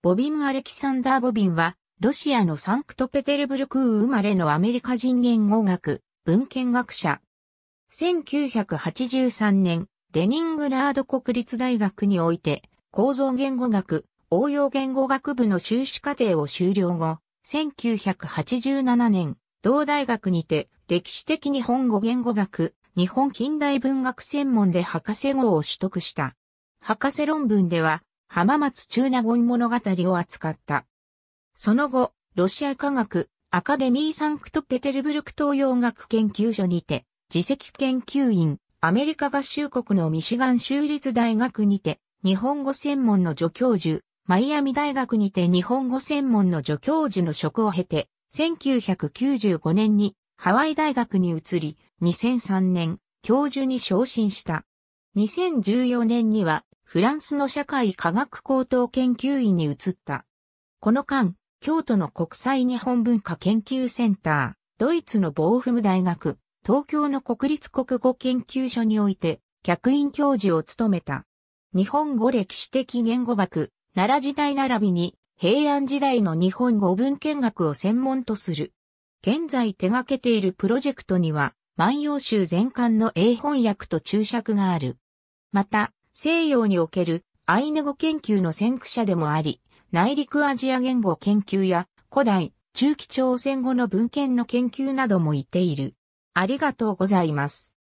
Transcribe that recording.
ボビム・アレキサンダー・ボビンは、ロシアのサンクトペテルブルク生まれのアメリカ人言語学、文献学者。1983年、レニングラード国立大学において、構造言語学、応用言語学部の修士課程を修了後、1987年、同大学にて、歴史的日本語言語学、日本近代文学専門で博士号を取得した。博士論文では、浜松中納言物語を扱った。その後、ロシア科学アカデミーサンクトペテルブルク東洋学研究所にて、自責研究員、アメリカ合衆国のミシガン州立大学にて、日本語専門の助教授、マイアミ大学にて日本語専門の助教授の職を経て、1995年にハワイ大学に移り、2003年、教授に昇進した。2014年には、フランスの社会科学高等研究院に移った。この間、京都の国際日本文化研究センター、ドイツのボーフム大学、東京の国立国語研究所において、客員教授を務めた。日本語歴史的言語学、奈良時代並びに、平安時代の日本語文献学を専門とする。現在手掛けているプロジェクトには、万葉集全巻の英翻訳と注釈がある。また、西洋におけるアイヌ語研究の先駆者でもあり、内陸アジア言語研究や古代、中期朝鮮語の文献の研究などもいている。ありがとうございます。